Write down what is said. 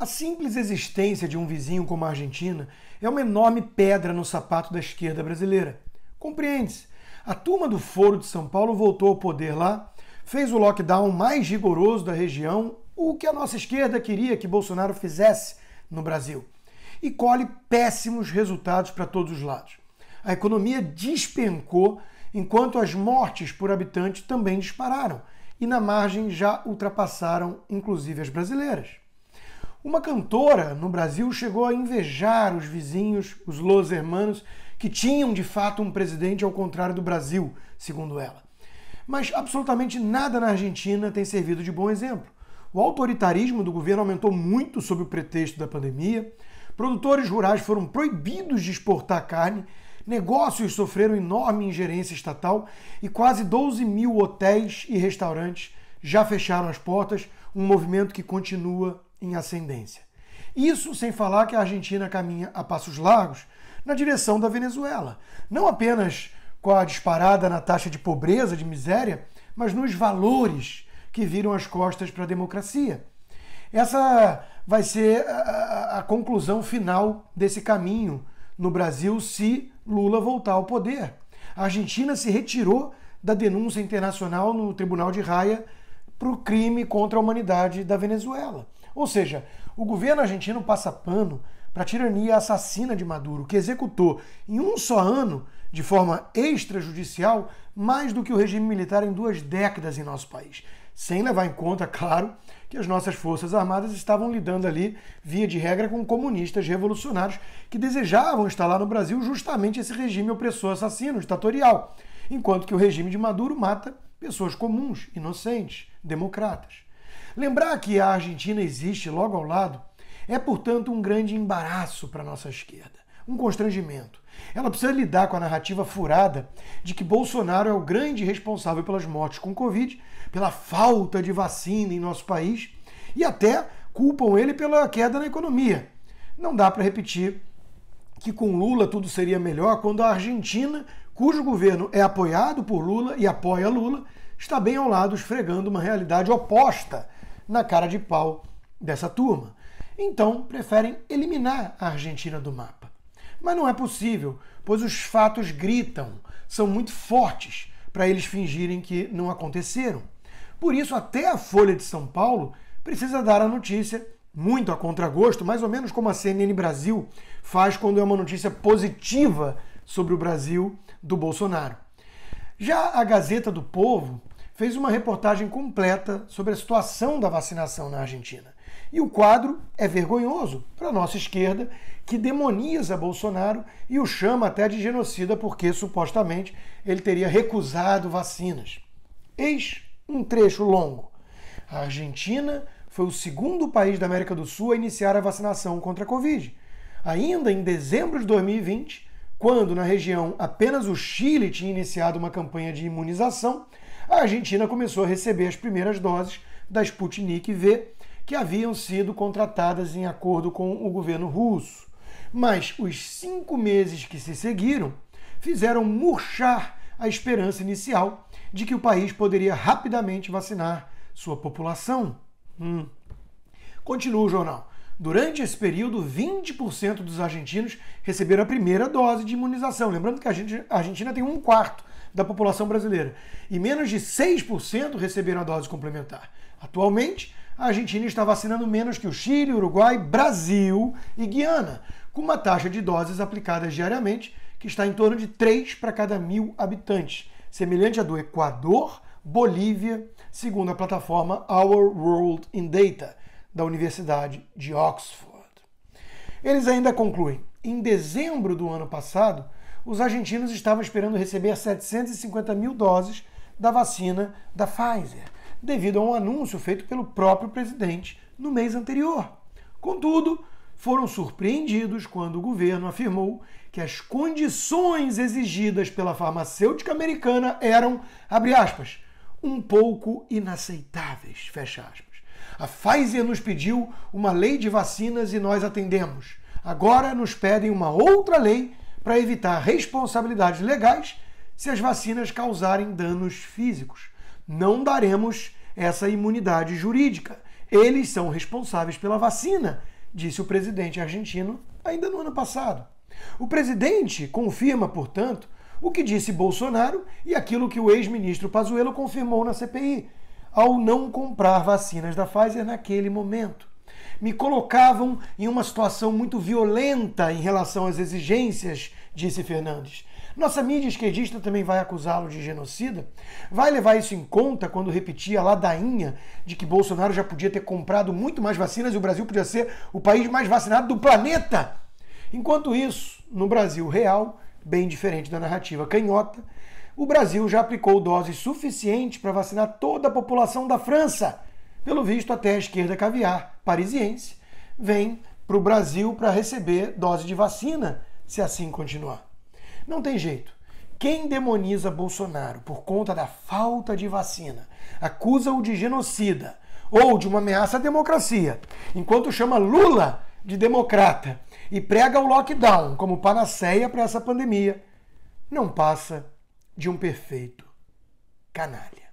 A simples existência de um vizinho como a Argentina é uma enorme pedra no sapato da esquerda brasileira. Compreende-se. A turma do Foro de São Paulo voltou ao poder lá, fez o lockdown mais rigoroso da região, o que a nossa esquerda queria que Bolsonaro fizesse no Brasil, e colhe péssimos resultados para todos os lados. A economia despencou, enquanto as mortes por habitante também dispararam e na margem já ultrapassaram inclusive as brasileiras. Uma cantora no Brasil chegou a invejar os vizinhos, os Los Hermanos, que tinham de fato um presidente ao contrário do Brasil, segundo ela. Mas absolutamente nada na Argentina tem servido de bom exemplo. O autoritarismo do governo aumentou muito sob o pretexto da pandemia, produtores rurais foram proibidos de exportar carne, negócios sofreram enorme ingerência estatal e quase 12 mil hotéis e restaurantes já fecharam as portas, um movimento que continua em ascendência. Isso sem falar que a Argentina caminha a passos largos na direção da Venezuela, não apenas com a disparada na taxa de pobreza, de miséria, mas nos valores que viram as costas para a democracia. Essa vai ser a, a, conclusão final desse caminho no Brasil se Lula voltar ao poder. A Argentina se retirou da denúncia internacional no Tribunal de Raia para o crime contra a humanidade da Venezuela. Ou seja, o governo argentino passa pano para a tirania assassina de Maduro, que executou em um só ano, de forma extrajudicial, mais do que o regime militar em duas décadas em nosso país. Sem levar em conta, claro, que as nossas Forças Armadas estavam lidando ali, via de regra, com comunistas revolucionários que desejavam instalar no Brasil justamente esse regime opressor assassino, ditatorial, enquanto que o regime de Maduro mata pessoas comuns, inocentes, democratas. Lembrar que a Argentina existe logo ao lado é, portanto, um grande embaraço para a nossa esquerda, um constrangimento. Ela precisa lidar com a narrativa furada de que Bolsonaro é o grande responsável pelas mortes com Covid, pela falta de vacina em nosso país e até culpam ele pela queda na economia. Não dá para repetir que com Lula tudo seria melhor quando a Argentina, cujo governo é apoiado por Lula e apoia Lula, está bem ao lado esfregando uma realidade oposta na cara de pau dessa turma. Então, preferem eliminar a Argentina do mapa. Mas não é possível, pois os fatos gritam, são muito fortes para eles fingirem que não aconteceram. Por isso, até a Folha de São Paulo precisa dar a notícia muito a contragosto, mais ou menos como a CNN Brasil faz quando é uma notícia positiva sobre o Brasil do Bolsonaro. Já a Gazeta do Povo fez uma reportagem completa sobre a situação da vacinação na Argentina. E o quadro é vergonhoso para a nossa esquerda, que demoniza Bolsonaro e o chama até de genocida porque supostamente ele teria recusado vacinas. Eis um trecho longo. A Argentina foi o segundo país da América do Sul a iniciar a vacinação contra a Covid. Ainda em dezembro de 2020, quando na região apenas o Chile tinha iniciado uma campanha de imunização, a Argentina começou a receber as primeiras doses da Sputnik V, que haviam sido contratadas em acordo com o governo russo. Mas os cinco meses que se seguiram fizeram murchar a esperança inicial de que o país poderia rapidamente vacinar sua população. Hum. Continua o jornal. Durante esse período, 20% dos argentinos receberam a primeira dose de imunização. Lembrando que a Argentina tem um quarto da população brasileira. E menos de 6% receberam a dose complementar. Atualmente, a Argentina está vacinando menos que o Chile, Uruguai, Brasil e Guiana, com uma taxa de doses aplicadas diariamente que está em torno de 3 para cada mil habitantes, semelhante à do Equador, Bolívia, segundo a plataforma Our World in Data, da Universidade de Oxford. Eles ainda concluem: em dezembro do ano passado, os argentinos estavam esperando receber 750 mil doses da vacina da Pfizer, devido a um anúncio feito pelo próprio presidente no mês anterior. Contudo, foram surpreendidos quando o governo afirmou que as condições exigidas pela farmacêutica americana eram, abre aspas, um pouco inaceitáveis, fecha aspas. A Pfizer nos pediu uma lei de vacinas e nós atendemos. Agora nos pedem uma outra lei para evitar responsabilidades legais se as vacinas causarem danos físicos. Não daremos essa imunidade jurídica. Eles são responsáveis pela vacina, disse o presidente argentino ainda no ano passado. O presidente confirma, portanto, o que disse Bolsonaro e aquilo que o ex-ministro Pazuello confirmou na CPI, ao não comprar vacinas da Pfizer naquele momento. Me colocavam em uma situação muito violenta em relação às exigências disse Fernandes. Nossa mídia esquerdista também vai acusá-lo de genocida? Vai levar isso em conta quando repetir a ladainha de que Bolsonaro já podia ter comprado muito mais vacinas e o Brasil podia ser o país mais vacinado do planeta? Enquanto isso, no Brasil real, bem diferente da narrativa canhota, o Brasil já aplicou doses suficientes para vacinar toda a população da França. Pelo visto, até a esquerda caviar parisiense vem para o Brasil para receber dose de vacina se assim continuar. Não tem jeito. Quem demoniza Bolsonaro por conta da falta de vacina, acusa-o de genocida ou de uma ameaça à democracia, enquanto chama Lula de democrata e prega o lockdown como panaceia para essa pandemia, não passa de um perfeito canalha.